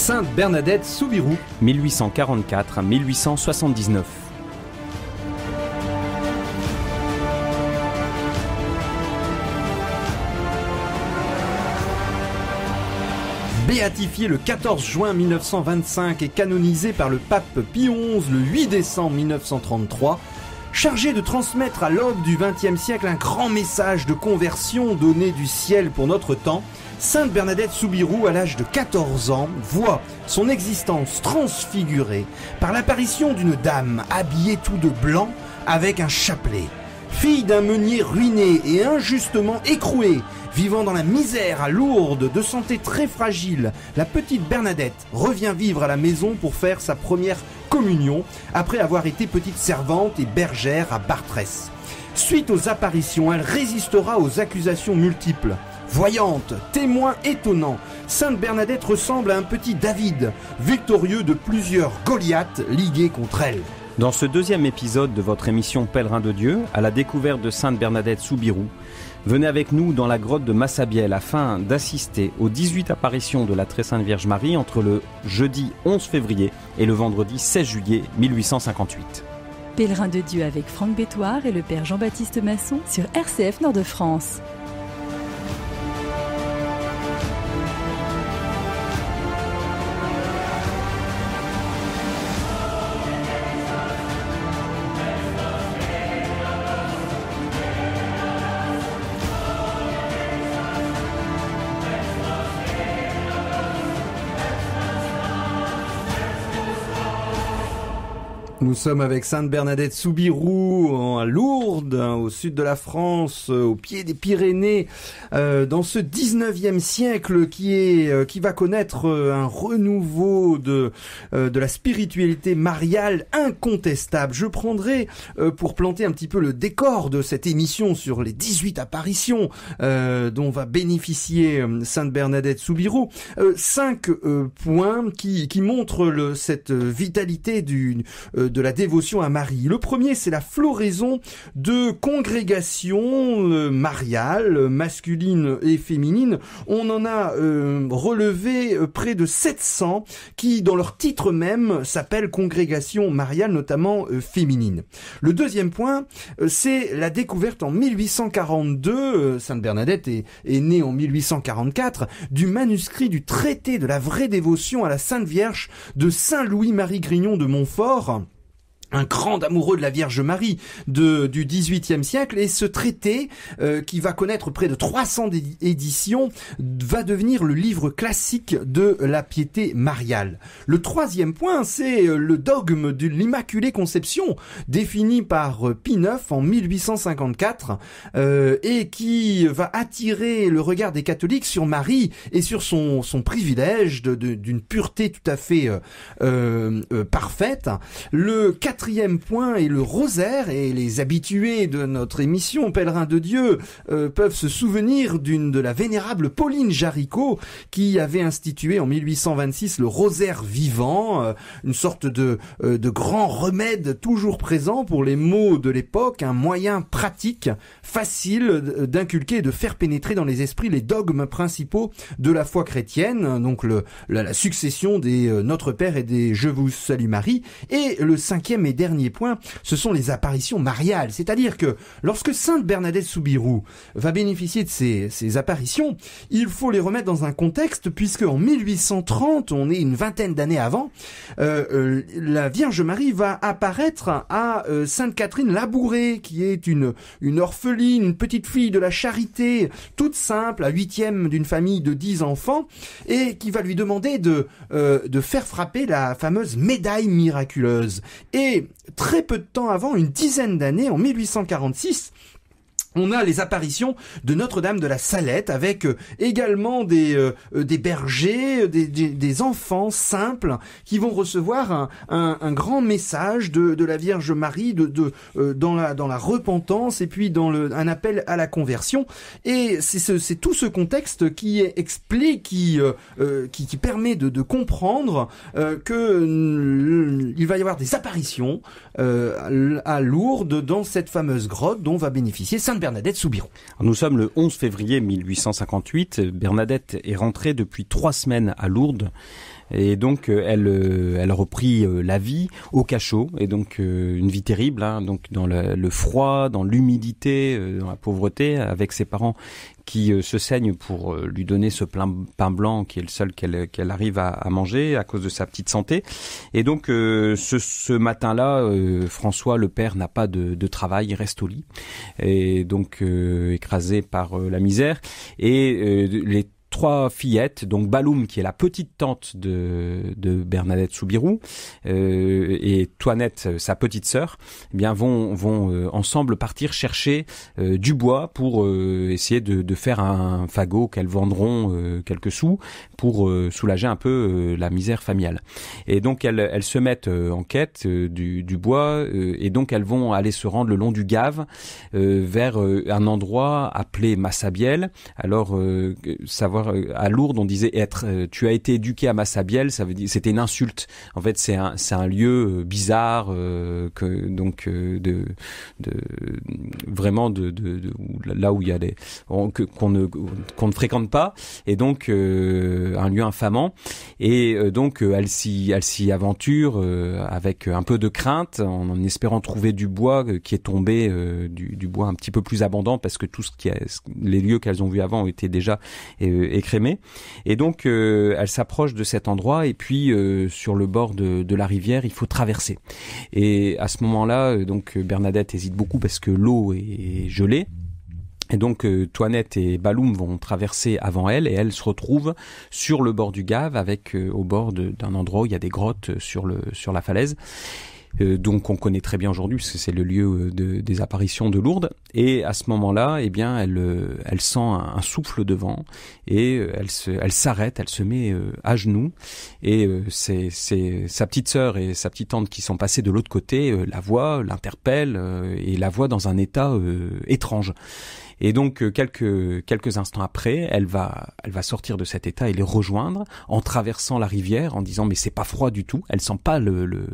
Sainte Bernadette Soubirous 1844 1879. Béatifié le 14 juin 1925 et canonisé par le pape Pie XI le 8 décembre 1933, Chargée de transmettre à l'aube du XXe siècle un grand message de conversion donné du ciel pour notre temps, Sainte Bernadette Soubirou, à l'âge de 14 ans, voit son existence transfigurée par l'apparition d'une dame habillée tout de blanc avec un chapelet. Fille d'un meunier ruiné et injustement écroué, vivant dans la misère à Lourdes, de santé très fragile, la petite Bernadette revient vivre à la maison pour faire sa première communion, après avoir été petite servante et bergère à Bartrès. Suite aux apparitions, elle résistera aux accusations multiples. Voyante, témoin étonnant, Sainte Bernadette ressemble à un petit David, victorieux de plusieurs Goliaths ligués contre elle. Dans ce deuxième épisode de votre émission Pèlerin de Dieu, à la découverte de Sainte Bernadette Soubirou, venez avec nous dans la grotte de Massabielle afin d'assister aux 18 apparitions de la Très Sainte Vierge Marie entre le jeudi 11 février et le vendredi 16 juillet 1858. Pèlerin de Dieu avec Franck Bétoir et le Père Jean-Baptiste Masson sur RCF Nord de France. Nous sommes avec Sainte Bernadette Soubirou en Lourdes, hein, au sud de la France, euh, au pied des Pyrénées, euh, dans ce 19e siècle qui est euh, qui va connaître un renouveau de de la spiritualité mariale incontestable. Je prendrai pour planter un petit peu le décor de cette émission sur les 18 apparitions dont va bénéficier Sainte Bernadette Soubirou, cinq points qui qui montrent le cette vitalité du de la dévotion à Marie. Le premier, c'est la floraison de congrégations euh, mariales, masculines et féminines. On en a euh, relevé euh, près de 700 qui, dans leur titre même, s'appellent congrégations mariales, notamment féminines. Le deuxième point, c'est la découverte en 1842, Sainte Bernadette est, née en 1844, du manuscrit du traité de la vraie dévotion à la Sainte Vierge de Saint Louis-Marie Grignon de Montfort, un grand amoureux de la Vierge Marie de, du XVIIIe siècle et ce traité euh, qui va connaître près de 300 éditions va devenir le livre classique de la piété mariale. Le troisième point, c'est euh, le dogme de l'Immaculée Conception défini par euh, Pie IX en 1854 et qui va attirer le regard des catholiques sur Marie et sur son, son privilège d'une pureté tout à fait parfaite. Le quatrième point est le rosaire, et les habitués de notre émission Pèlerin de Dieu euh, peuvent se souvenir d'une de la vénérable Pauline Jaricot qui avait institué en 1826 le rosaire vivant, euh, une sorte de, euh, de grand remède toujours présent pour les maux de l'époque, un moyen pratique, facile d'inculquer et de faire pénétrer dans les esprits les dogmes principaux de la foi chrétienne, donc la, succession des Notre Père et des Je vous salue Marie, et le cinquième et et dernier point, ce sont les apparitions mariales. C'est-à-dire que lorsque Sainte Bernadette Soubirou va bénéficier de ces, apparitions, il faut les remettre dans un contexte puisque en 1830, on est une vingtaine d'années avant, euh, euh, la Vierge Marie va apparaître à euh, Sainte Catherine Labouré, qui est une, orpheline, une petite fille de la charité, toute simple, à huitième d'une famille de dix enfants, et qui va lui demander de, de faire frapper la fameuse médaille miraculeuse. Et très peu de temps avant, une dizaine d'années, en 1846, on a les apparitions de Notre-Dame de la Salette avec euh, également des, euh, euh, des bergers, des, des, enfants simples qui vont recevoir un, un, grand message de, de, la Vierge Marie de, de dans, la, dans la repentance et puis dans le, un appel à la conversion. Et c'est ce, tout ce contexte qui explique, qui, qui, qui, permet de, de comprendre que il va y avoir des apparitions à Lourdes dans cette fameuse grotte dont va bénéficier Saint Bernadette Soubirous. Nous sommes le 11 février 1858. Bernadette est rentrée depuis trois semaines à Lourdes. Et donc euh, elle, euh, elle reprit euh, la vie au cachot, et donc une vie terrible, hein, donc dans le, froid, dans l'humidité, dans la pauvreté, avec ses parents qui se saignent pour lui donner ce pain blanc qui est le seul qu'elle qu'elle arrive à, à, manger à cause de sa petite santé. Et donc ce, ce matin-là, François, le père, n'a pas de, de, travail, il reste au lit, et donc écrasé par la misère. Et les trois fillettes, donc Baloum qui est la petite tante de, de Bernadette Soubirou euh, et Toinette, euh, sa petite sœur, eh bien vont vont euh, ensemble partir chercher euh, du bois pour essayer de, de, faire un fagot qu'elles vendront quelques sous pour soulager un peu la misère familiale. Et donc elles, elles se mettent en quête du, du bois et donc elles vont aller se rendre le long du Gave vers un endroit appelé Massabiel. Alors savoir euh, à Lourdes on disait être euh, tu as été éduqué à Massabielle ça veut dire c'était une insulte en fait c'est un c'est un lieu euh, bizarre que donc de, vraiment de, là où il y a des qu'on ne qu'on ne fréquente pas et donc un lieu infamant et donc elle s'y elle s'y aventure avec un peu de crainte en, espérant trouver du bois qui est tombé du, bois un petit peu plus abondant parce que tout ce qui les lieux qu'elles ont vus avant étaient déjà et donc, euh, elle s'approche de cet endroit et puis euh, sur le bord de, la rivière, il faut traverser. Et à ce moment-là, euh, donc Bernadette hésite beaucoup parce que l'eau est gelée. Et donc, Toinette et Baloum vont traverser avant elle et elle se retrouve sur le bord du Gave avec au bord d'un endroit où il y a des grottes sur le sur la falaise. Euh, donc on connaît très bien aujourd'hui parce que c'est le lieu euh, des apparitions de Lourdes. Et à ce moment-là, eh bien, elle, euh, sent un, souffle de vent et elle s'arrête, elle se met à genoux et c'est, sa petite sœur et sa petite tante qui sont passées de l'autre côté la voient, l'interpelle et la voient dans un état étrange. Et donc euh, quelques quelques instants après, elle va elle va sortir de cet état et les rejoindre en traversant la rivière en disant mais c'est pas froid du tout. Elle sent pas le, le,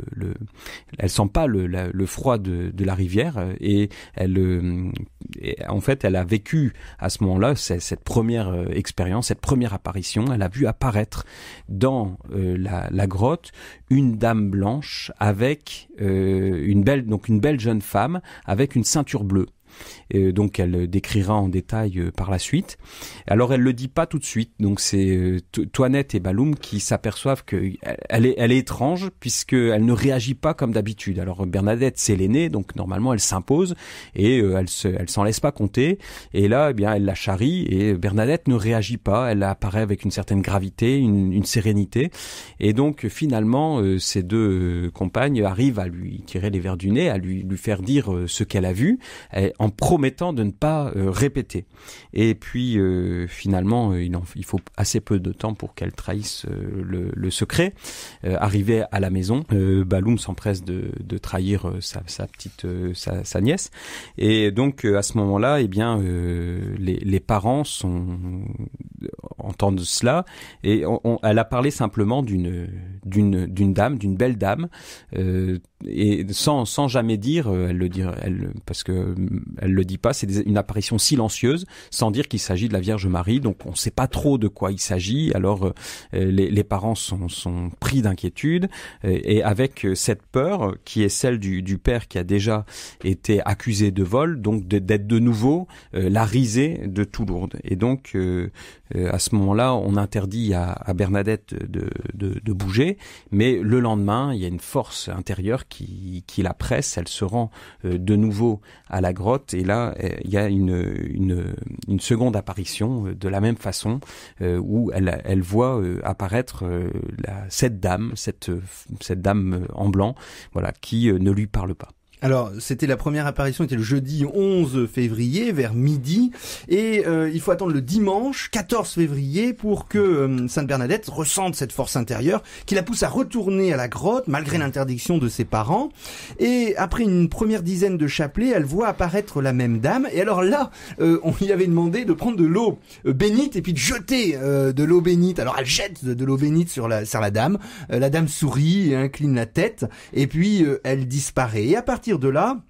elle sent pas le, le froid de, de, la rivière et elle euh, en fait elle a vécu à ce moment-là cette première euh, expérience, cette première apparition. Elle a vu apparaître dans la, grotte une dame blanche avec une belle donc une belle jeune femme avec une ceinture bleue. Euh, donc elle euh, décrira en détail euh, par la suite. Alors elle le dit pas tout de suite, donc c'est Toinette et Baloum qui s'aperçoivent qu'elle est, elle est étrange elle ne réagit pas comme d'habitude. Alors Bernadette c'est l'aînée, donc normalement elle s'impose et elle se, elle s'en laisse pas compter. Et là, eh bien elle la charrie et Bernadette ne réagit pas. Elle apparaît avec une certaine gravité, une, une sérénité. Et donc finalement ces deux compagnes arrivent à lui tirer les verres du nez, à lui, lui faire dire ce qu'elle a vu. En en promettant de ne pas euh, répéter. Et puis euh, finalement, euh, il, faut assez peu de temps pour qu'elle trahisse le, secret. arrivée à la maison, Baloum s'empresse de, trahir sa, petite sa, nièce. Et donc à ce moment-là, eh bien, les, parents sont entendent cela et elle a parlé simplement d'une d'une d'une dame, d'une belle dame, et sans jamais dire, elle le dire, elle parce que elle le dit pas, c'est une apparition silencieuse, sans dire qu'il s'agit de la Vierge Marie. Donc on ne sait pas trop de quoi il s'agit. Alors euh, les, parents sont, sont pris d'inquiétude euh, et avec euh, cette peur qui est celle du, père qui a déjà été accusé de vol, donc d'être de nouveau la risée de Toulourde Et donc euh, à ce moment-là, on interdit à, Bernadette de, bouger, mais le lendemain, il y a une force intérieure qui, la presse, elle se rend euh, de nouveau à la grotte, et là, euh, il y a une, seconde apparition de la même façon, où elle, elle voit apparaître cette dame, cette, cette dame en blanc, voilà, qui ne lui parle pas. Alors, c'était la première apparition, c'était le jeudi 11 février vers midi, et euh, il faut attendre le dimanche 14 février pour que euh, Sainte Bernadette ressente cette force intérieure qui la pousse à retourner à la grotte malgré l'interdiction de ses parents. Et après une première dizaine de chapelets, elle voit apparaître la même dame. Et alors là, euh, on lui avait demandé de prendre de l'eau bénite et puis de jeter de l'eau bénite. Alors elle jette de, l'eau bénite sur la sur la dame. la dame sourit, et incline la tête, et puis elle disparaît. à partir partir de là,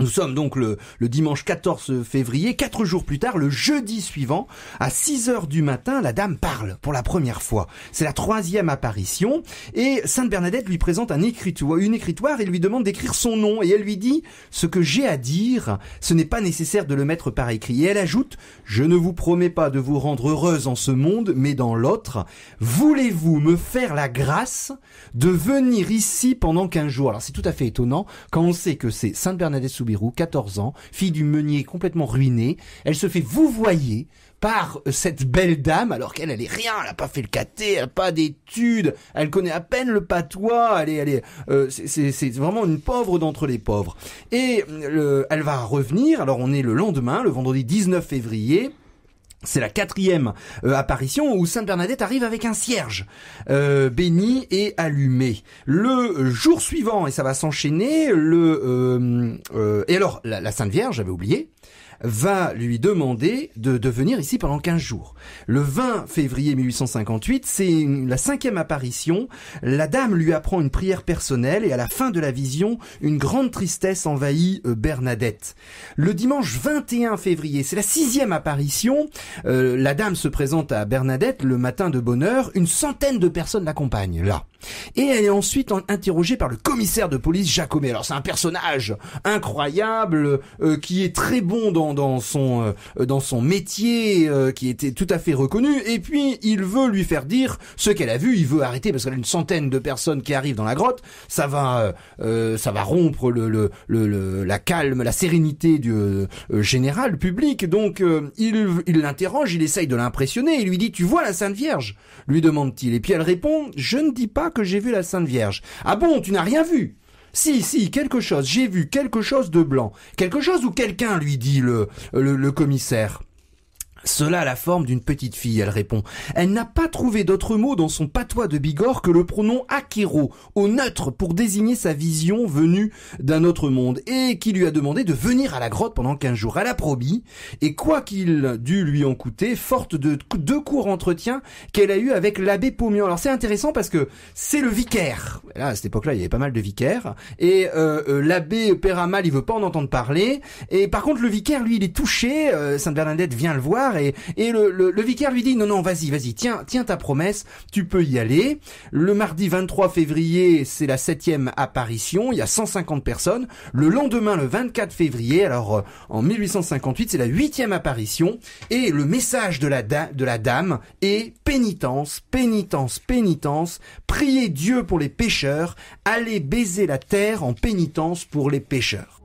nous sommes donc le, dimanche 14 février. Quatre jours plus tard, le jeudi suivant, à 6 heures du matin, la dame parle pour la première fois. C'est la troisième apparition et Sainte Bernadette lui présente un écritoire, une écritoire et lui demande d'écrire son nom et elle lui dit ce que j'ai à dire, ce n'est pas nécessaire de le mettre par écrit. Et elle ajoute, je ne vous promets pas de vous rendre heureuse en ce monde, mais dans l'autre. Voulez-vous me faire la grâce de venir ici pendant 15 jours? Alors c'est tout à fait étonnant quand on sait que c'est Sainte Bernadette sous 14 ans, fille du meunier complètement ruinée. Elle se fait vouvoyer par euh, cette belle dame, alors qu'elle, elle rien, elle n'a pas fait le caté, elle n'a pas d'études, elle connaît à peine le patois, elle est, elle est, euh, c'est vraiment une pauvre d'entre les pauvres. Et euh, elle va revenir, alors on est le lendemain, le vendredi 19 février, c'est la quatrième euh, apparition où Sainte Bernadette arrive avec un cierge, euh, béni et allumé. Le jour suivant, et ça va s'enchaîner, le euh, et alors la, la Sainte Vierge, j'avais oublié, va lui demander de, venir ici pendant 15 jours. Le 20 février 1858, c'est la cinquième apparition. La dame lui apprend une prière personnelle et à la fin de la vision, une grande tristesse envahit euh, Bernadette. Le dimanche 21 février, c'est la sixième apparition. Euh, la dame se présente à Bernadette le matin de bonheur, Une centaine de personnes l'accompagnent là. Et elle est ensuite interrogée par le commissaire de police Jacomet. Alors c'est un personnage incroyable euh, qui est très bon dans, dans son euh, dans son métier, euh, qui était tout à fait reconnu. Et puis il veut lui faire dire ce qu'elle a vu. Il veut arrêter parce qu'elle a une centaine de personnes qui arrivent dans la grotte. Ça va ça va rompre le, le, le, la calme, la sérénité du général public. Donc il il l'interroge, il essaye de l'impressionner. Il lui dit tu vois la Sainte Vierge lui demande-t-il. Et puis elle répond je ne dis pas que j'ai vu la Sainte Vierge. Ah bon, tu n'as rien vu si, si, quelque chose, j'ai vu quelque chose de blanc. Quelque chose ou quelqu'un, lui dit le, le commissaire. Cela a la forme d'une petite fille, elle répond. Elle n'a pas trouvé d'autre mot dans son patois de Bigorre que le pronom Akiro, au neutre, pour désigner sa vision venue d'un autre monde, et qui lui a demandé de venir à la grotte pendant quinze jours. Elle a promis, et quoi qu'il dût lui en coûter, forte de deux courts entretiens qu'elle a eu avec l'abbé pommier, Alors c'est intéressant parce que c'est le vicaire. Là, à cette époque-là, il y avait pas mal de vicaires, et euh, euh, l'abbé Péramal, il veut pas en entendre parler, et par contre, le vicaire, lui, il est touché, euh, Sainte-Bernadette vient le voir, et, le, vicaire lui dit non non vas-y vas-y tiens tiens ta promesse tu peux y aller le mardi 23 février c'est la septième apparition il y a 150 personnes le lendemain le 24 février alors euh, en 1858 c'est la huitième apparition et le message de la, de la dame est pénitence pénitence pénitence priez Dieu pour les pécheurs allez baiser la terre en pénitence pour les pécheurs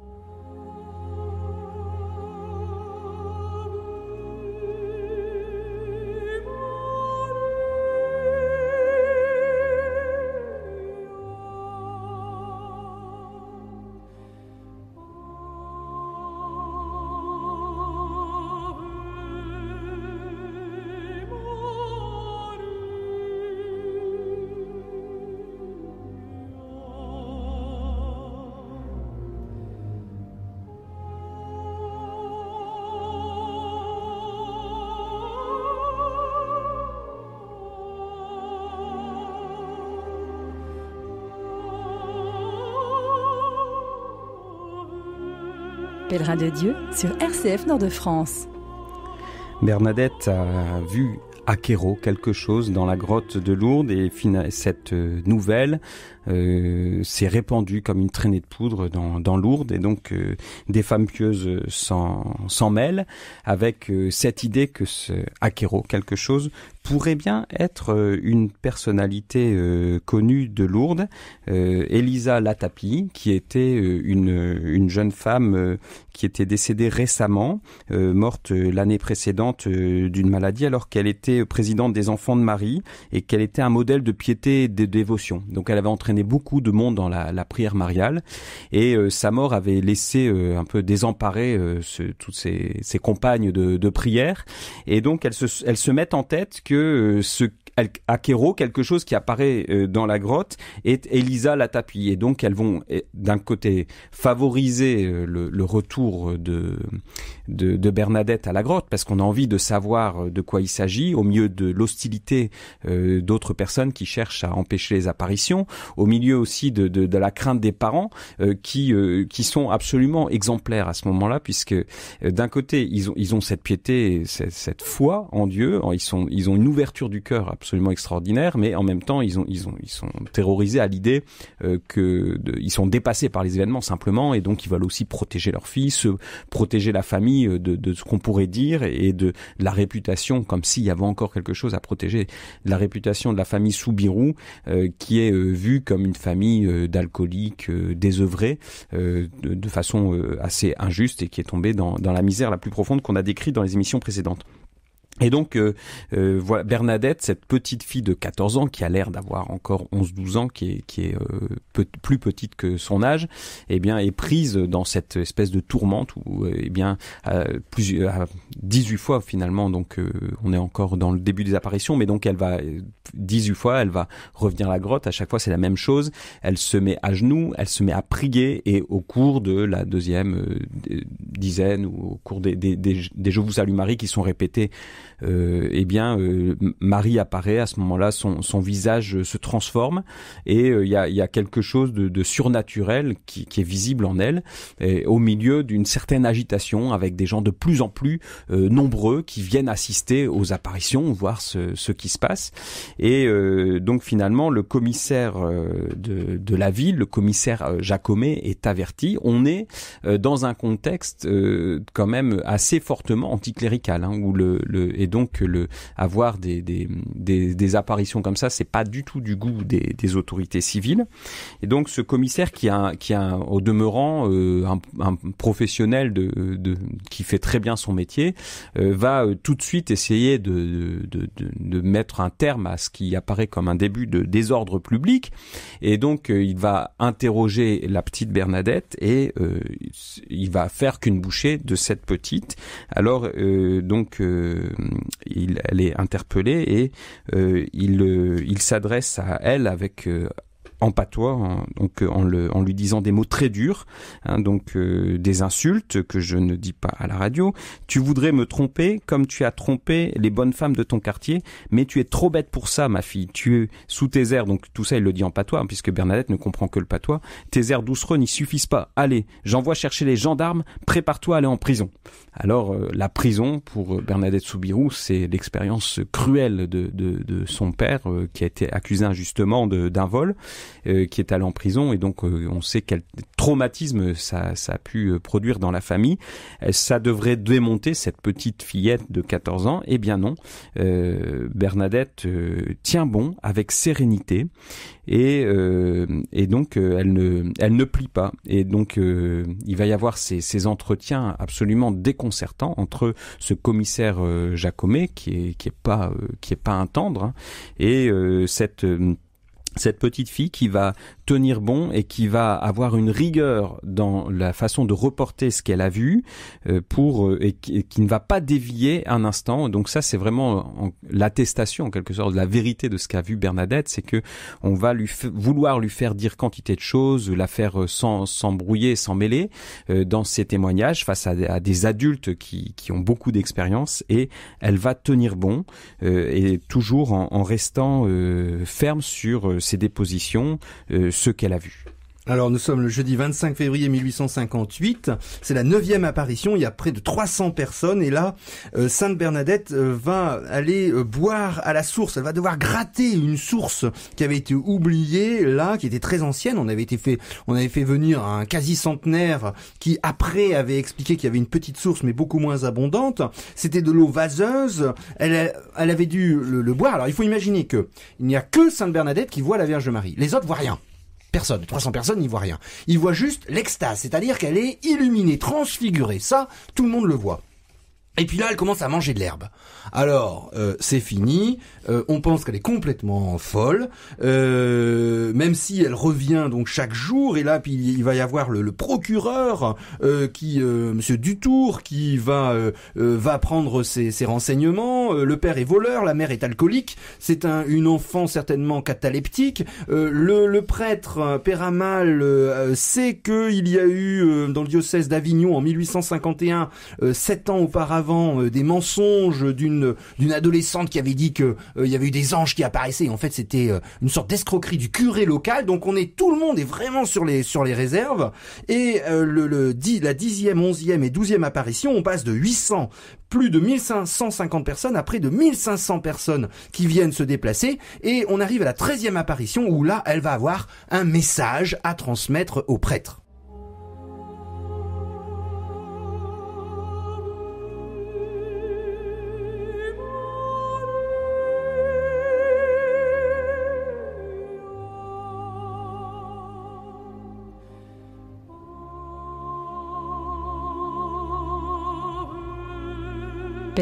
de Dieu sur RCF Nord de France. Bernadette a vu à Quéro quelque chose dans la grotte de Lourdes et cette euh, nouvelle s'est euh, répandu comme une traînée de poudre dans, dans Lourdes et donc euh, des femmes pieuses s'en mêlent avec euh, cette idée que ce Aquero quelque chose pourrait bien être une personnalité connue de Lourdes, Elisa Latapi, qui était une, une jeune femme qui était décédée récemment, morte l'année précédente d'une maladie, alors qu'elle était présidente des Enfants de Marie et qu'elle était un modèle de piété et de dévotion. Donc elle avait entraîné beaucoup de monde dans la, prière mariale et euh, sa mort avait laissé euh, un peu désemparé euh, toutes ses, compagnes de, prière et donc elles se, elles se mettent en tête que ce Akero, quelque chose qui apparaît euh, dans la grotte, et Elisa la tapie. Et donc elles vont d'un côté favoriser euh, le, retour de, de, de, Bernadette à la grotte, parce qu'on a envie de savoir euh, de quoi il s'agit, au milieu de l'hostilité d'autres personnes qui cherchent à empêcher les apparitions, au milieu aussi de, de, de la crainte des parents qui, qui sont absolument exemplaires à ce moment-là, puisque d'un côté ils ont, ils ont cette piété, cette, cette foi en Dieu, ils, sont, ils ont une ouverture du cœur absolument extraordinaire, mais en même temps, ils, ont, ils, ont, ils sont terrorisés à l'idée qu'ils euh, que ils sont dépassés par les événements simplement, et donc ils veulent aussi protéger leur fils, euh, protéger la famille euh, de, ce qu'on pourrait dire et de, la réputation, comme s'il y avait encore quelque chose à protéger, la réputation de la famille Soubirou, qui est vue comme une famille d'alcooliques désœuvrés de, façon assez injuste et qui est tombée dans, dans la misère la plus profonde qu'on a décrite dans les émissions précédentes. Et donc euh, euh, voilà Bernadette, cette petite fille de 14 ans qui a l'air d'avoir encore 11-12 ans, qui est, euh, plus petite que son âge, et eh bien est prise dans cette espèce de tourmente où eh bien plus, 18 fois finalement, donc on est encore dans le début des apparitions, mais donc elle va 18 fois, elle va revenir à la grotte. À chaque fois c'est la même chose. Elle se met à genoux, elle se met à prier et au cours de la deuxième dizaine ou au cours des, des, des Je vous salue Marie qui sont répétés euh, eh bien, euh, Marie apparaît à ce moment-là, son, visage euh, se transforme et il y a, quelque chose de, surnaturel qui, est visible en elle, au milieu d'une certaine agitation avec des gens de plus en plus nombreux qui viennent assister aux apparitions, voir ce, qui se passe. Et donc finalement, le commissaire de, la ville, le commissaire Jacomet, est averti. On est dans un contexte quand même assez fortement anticlérical, hein, où le, le et donc le avoir des, des, des, des apparitions comme ça, c'est pas du tout du goût des, des, autorités civiles. Et donc ce commissaire qui a qui a au demeurant euh, un, professionnel de, de, qui fait très bien son métier euh, va euh, tout de suite essayer de, de, de mettre un terme à ce qui apparaît comme un début de désordre public. Et donc il va interroger la petite Bernadette et il va faire qu'une bouchée de cette petite. Alors donc il, elle est interpellée et euh, euh, il s'adresse à elle avec euh, en patois, donc euh, en, le, en, lui disant des mots très durs, hein, donc euh, des insultes que je ne dis pas à la radio. Tu voudrais me tromper comme tu as trompé les bonnes femmes de ton quartier, mais tu es trop bête pour ça, ma fille. Tu es sous tes airs, donc tout ça il le dit en patois, hein, puisque Bernadette ne comprend que le patois. Tes airs doucereux n'y suffisent pas. Allez, j'envoie chercher les gendarmes. Prépare-toi à aller en prison. Alors euh, la prison pour Bernadette Soubirous, c'est l'expérience cruelle de, de, son père qui a été accusé injustement d'un vol. Euh, qui est allé en prison et donc euh, on sait quel traumatisme ça, a pu euh, produire dans la famille. ça devrait démonter cette petite fillette de 14 ans. Eh bien non, Bernadette tient bon avec sérénité et, donc elle ne, elle ne plie pas. Et donc il va y avoir ces, entretiens absolument déconcertants entre ce commissaire Jacomet qui est pas qui est pas un tendre hein, et cette cette petite fille qui va tenir bon et qui va avoir une rigueur dans la façon de reporter ce qu'elle a vu euh, pour euh, et qui, ne va pas dévier un instant. Donc ça c'est vraiment l'attestation en quelque sorte de la vérité de ce qu'a vu Bernadette, c'est que on va lui vouloir lui faire dire quantité de choses, la faire euh, sans s'embrouiller, sans, mêler dans ses témoignages face à, des adultes qui, qui ont beaucoup d'expérience et elle va tenir bon et toujours en, en restant ferme sur ses dépositions euh, ce qu'elle a vu. Alors nous sommes le jeudi 25 février 1858, c'est la neuvième apparition, il y a près de 300 personnes et là, euh, Sainte Bernadette euh, va aller euh, boire à la source, elle va devoir gratter une source qui avait été oubliée là, qui était très ancienne, on avait été fait, on avait fait venir un quasi-centenaire qui après avait expliqué qu'il y avait une petite source mais beaucoup moins abondante, c'était de l'eau vaseuse, elle, elle avait dû le, le boire, alors il faut imaginer que il n'y a que Sainte Bernadette qui voit la Vierge Marie, les autres voient rien. Personne, 300 personnes n'y voient rien. Ils voient juste l'extase, c'est-à-dire qu'elle est illuminée, transfigurée. Ça, tout le monde le voit. Et puis là, elle commence à manger de l'herbe. Alors, euh, c'est fini. Euh, on pense qu'elle est complètement folle, euh, même si elle revient donc chaque jour. Et là, puis il va y avoir le, procureur euh, qui, Monsieur Dutour, qui va va prendre ses, ses renseignements. le père est voleur, la mère est alcoolique. C'est un une enfant certainement cataleptique. le, le prêtre Péramal sait que il y a eu dans le diocèse d'Avignon en 1851, sept ans auparavant euh, des mensonges d'une d'une adolescente qui avait dit que euh, il y avait eu des anges qui apparaissaient. Et en fait, c'était euh, une sorte d'escroquerie du curé local. Donc on est tout le monde est vraiment sur les sur les réserves. Et le, le la dixième, onzième et douzième apparition, on passe de 800 plus de 1550 personnes à près de 1500 personnes qui viennent se déplacer et on arrive à la treizième apparition où là elle va avoir un message à transmettre au prêtre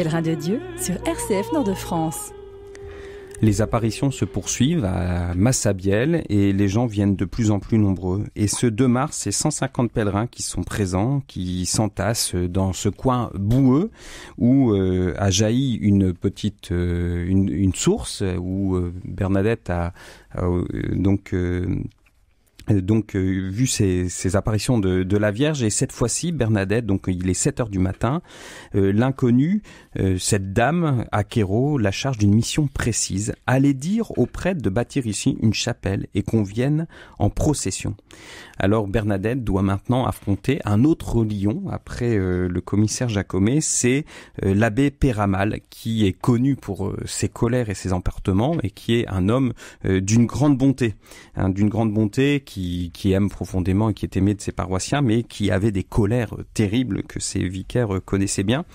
Pèlerins de Dieu sur RCF Nord-de-France. Les apparitions se poursuivent à Massabielle et les gens viennent de plus en plus nombreux. Et ce 2 mars, c'est 150 pèlerins qui sont présents, qui s'entassent dans ce coin boueux où euh, a jailli une petite euh, une, source où euh, Bernadette a, a donc euh, donc euh, vu ces, apparitions de, la Vierge et cette fois-ci Bernadette, donc il est 7 heures du matin, euh, l'inconnu, cette dame à la charge d'une mission précise, allait dire au prêtre de bâtir ici une chapelle et qu'on vienne en procession. Alors Bernadette doit maintenant affronter un autre lion après le commissaire Jacomet, c'est l'abbé Péramal qui est connu pour ses colères et ses emportements et qui est un homme d'une grande bonté, hein, d'une grande bonté qui qui, qui aime profondément et qui est aimé de ses paroissiens, mais qui avait des colères terribles que ses vicaires connaissaient bien.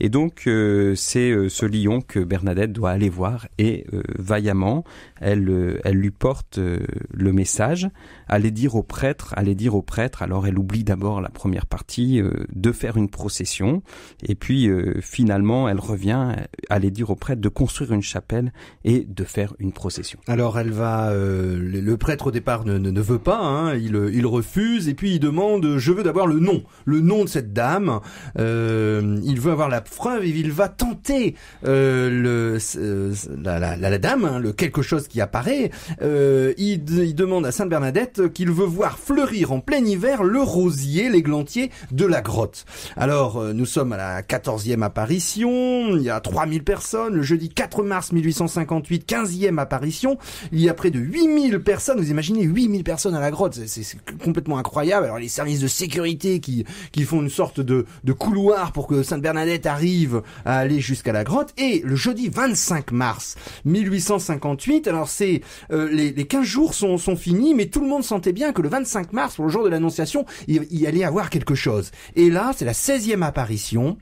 Et donc euh, c'est euh, ce lion que Bernadette doit aller voir et euh, vaillamment, elle, elle lui porte le message, aller dire au prêtre, aller dire au prêtre, alors elle oublie d'abord la première partie de faire une procession, et puis finalement elle revient, aller dire au prêtre de construire une chapelle et de faire une procession. Alors elle va, le prêtre au départ ne, ne, ne veut pas, hein, il, refuse, et puis il demande, je veux d'avoir le nom, le nom de cette dame, euh, il veut avoir la preuve, et il va tenter euh, le, euh, la, dame, hein, le quelque chose qui apparaît, il, demande à Sainte Bernadette qu'il veut voir fleurir en plein hiver le rosier, l'églantier de la grotte. Alors, nous sommes à la 14e apparition, il y a 3000 personnes, le jeudi 4 mars 1858, 15e apparition, il y a près de 8000 personnes, vous imaginez 8000 personnes à la grotte. C'est complètement incroyable. Alors les services de sécurité qui, qui font une sorte de, de couloir pour que Sainte Bernadette arrive à aller jusqu'à la grotte. Et le jeudi 25 mars 1858, alors c'est euh, les, les 15 jours sont, sont finis, mais tout le monde sentait bien que le 25 mars, pour le jour de l'Annonciation, il, allait allait avoir quelque chose. Et là, c'est la 16e apparition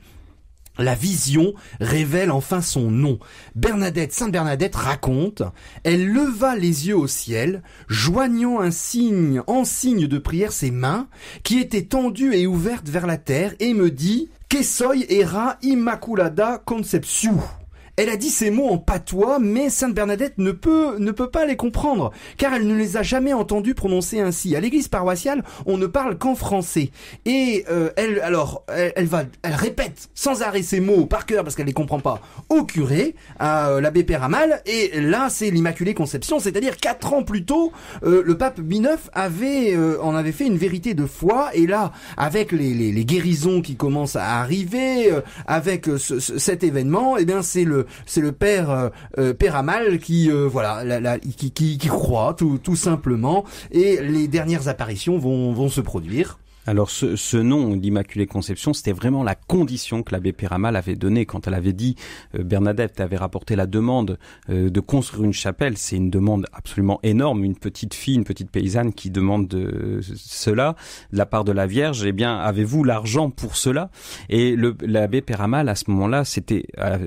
la vision révèle enfin son nom. Bernadette, Sainte Bernadette raconte, elle leva les yeux au ciel, joignant un signe, en signe de prière ses mains, qui étaient tendues et ouvertes vers la terre, et me dit, Que soy era immaculada conception. Elle a dit ces mots en patois, mais Sainte Bernadette ne peut, ne peut pas les comprendre, car elle ne les a jamais entendus prononcer ainsi. À l'église paroissiale, on ne parle qu'en français. Et euh, elle, alors, elle, va, elle répète sans arrêt ces mots par cœur parce qu'elle les comprend pas au curé, à euh, l'abbé Péramal. Et là, c'est l'Immaculée Conception, c'est-à-dire quatre ans plus tôt, euh, le pape Pie avait, en avait fait une vérité de foi. Et là, avec les, les, guérisons qui commencent à arriver, avec cet événement, eh bien, c'est le c'est le père euh, euh père Amal qui euh, voilà qui, qui, qui, croit tout, tout simplement et les dernières apparitions vont, vont se produire alors ce, ce nom l'Immaculée Conception, c'était vraiment la condition que l'abbé Péramal avait donnée quand elle avait dit euh, Bernadette avait rapporté la demande euh, de construire une chapelle. C'est une demande absolument énorme, une petite fille, une petite paysanne qui demande de cela de la part de la Vierge. Eh bien, avez-vous l'argent pour cela Et l'abbé Péramal à ce moment-là, c'était euh,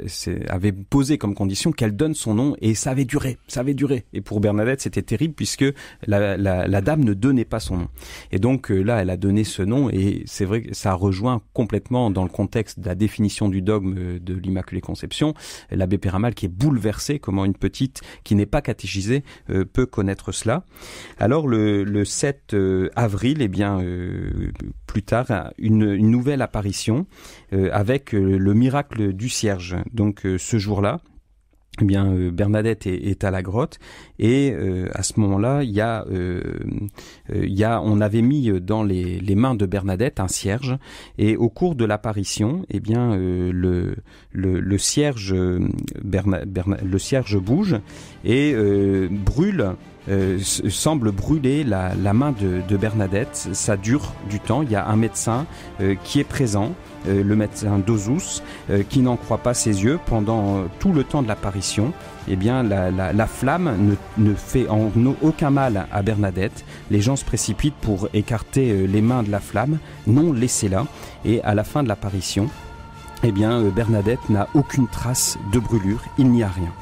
avait posé comme condition qu'elle donne son nom et ça avait duré, ça avait duré. Et pour Bernadette, c'était terrible puisque la, la, la, dame ne donnait pas son nom. Et donc là, elle a donné ce nom et c'est vrai que ça rejoint complètement dans le contexte de la définition du dogme euh, de l'Immaculée Conception, l'abbé Péramal qui est bouleversé, comment une petite qui n'est pas catéchisée euh, peut connaître cela. Alors le, 7 euh, avril, et eh bien plus tard, une, nouvelle apparition avec le miracle du cierge. Donc ce jour-là, eh bien euh, Bernadette est, à la grotte et euh, à ce moment-là il y a euh, il y a on avait mis dans les, les, mains de Bernadette un cierge et au cours de l'apparition eh bien le, le, cierge le cierge bouge et brûle semble brûler la, la main de, de, Bernadette ça dure du temps il y a un médecin qui est présent euh, le médecin Dozus, euh, qui n'en croit pas ses yeux pendant euh, tout le temps de l'apparition. Eh bien, la, flamme ne, fait aucun mal à Bernadette. Les gens se précipitent pour écarter les mains de la flamme, non laissez-la. Et à la fin de l'apparition, eh bien, Bernadette n'a aucune trace de brûlure, il n'y a rien.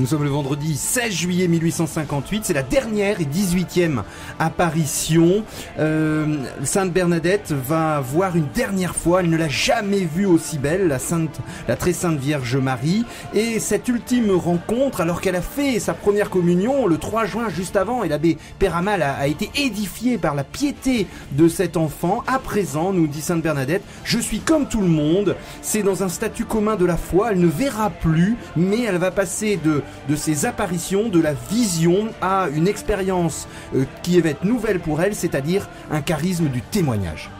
Nous sommes le vendredi 16 juillet 1858. C'est la dernière et 18e apparition. Euh, Sainte Bernadette va voir une dernière fois. Elle ne l'a jamais vue aussi belle, la Sainte, la très Sainte Vierge Marie. Et cette ultime rencontre, alors qu'elle a fait sa première communion le 3 juin juste avant, et l'abbé Péramal a, a été édifié par la piété de cet enfant. À présent, nous dit Sainte Bernadette, je suis comme tout le monde. C'est dans un statut commun de la foi. Elle ne verra plus, mais elle va passer de de ses apparitions, de la vision à une expérience euh, qui va être nouvelle pour elle, c'est-à-dire un charisme du témoignage.